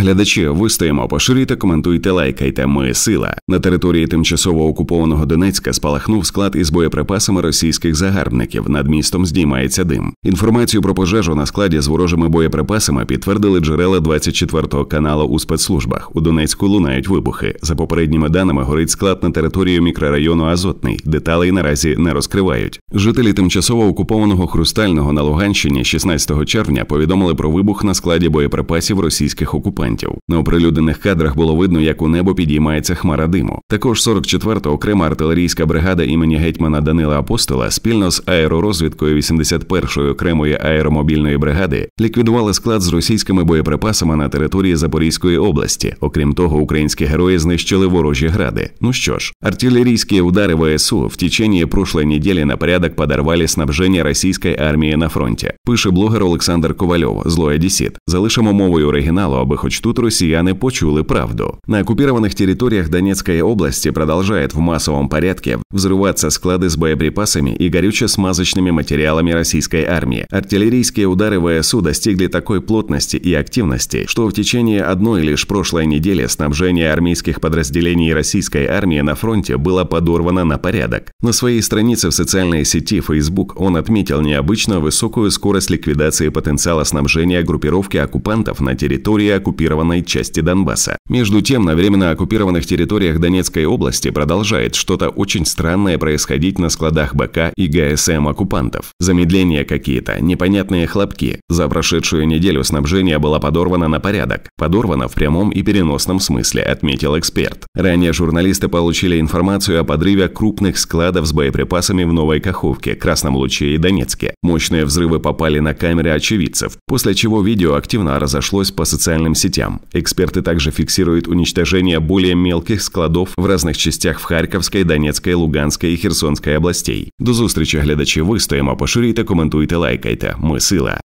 Глядачі, вистоїмо, поширюйте, коментуйте, лайкайте. Ми сила на території тимчасово окупованого Донецька спалахнув склад із боєприпасами російських загарбників. Над містом здіймається дим. Інформацію про пожежу на складі з ворожими боєприпасами підтвердили джерела 24-го каналу у спецслужбах. У Донецьку лунають вибухи. За попередніми даними горить склад на територію мікрорайону Азотний. Деталей наразі не розкривають. Жителі тимчасово окупованого хрустального на Луганщині 16 червня повідомили про вибух на складі боєприпасів російських окупантів окупантів. На оприлюднених кадрах було видно, як у небо підіймається хмара диму. Також 44-та окрема артилерійська бригада імені гетьмана Данила Апостола спільно з аеророзвідкою 81-ї окремої аеромобільної бригади ліквідували склад з російськими боєприпасами на території Запорізької області. Окрім того, українські герої знищили ворожі гради. Ну що ж, артилерійські удари ВСУ в течение прошлої неділі на порядок подорвали снабження російської армії на фронті. Пише блогер Олександр Ковальов, злоя Дісіт. Залишимо мовою оригіналу, аби хоч. Янукович, тут россияны почули правду. На оккупированных территориях Донецкой области продолжает в массовом порядке взрываться склады с боеприпасами и горюче-смазочными материалами российской армии. Артиллерийские удары ВСУ достигли такой плотности и активности, что в течение одной лишь прошлой недели снабжение армейских подразделений российской армии на фронте было подорвано на порядок. На своей странице в социальной сети Facebook он отметил необычно высокую скорость ликвидации потенциала снабжения группировки оккупантов на территории оккупированных оккупированной части Донбасса. Между тем, на временно оккупированных территориях Донецкой области продолжает что-то очень странное происходить на складах БК и ГСМ оккупантов. Замедления какие-то, непонятные хлопки. За прошедшую неделю снабжение было подорвано на порядок. Подорвано в прямом и переносном смысле, отметил эксперт. Ранее журналисты получили информацию о подрыве крупных складов с боеприпасами в Новой Каховке, Красном Луче и Донецке. Мощные взрывы попали на камеры очевидцев, после чего видео активно разошлось по социальным сетям частям. Эксперты также фиксируют уничтожение более мелких складов в разных частях в Харківській, Донецькій, Луганській і Херсонській областей. До встречи, зустрічі глядачі. Ви стоїмо а поширюйте, комментуйте, лайкайте. Мы сила.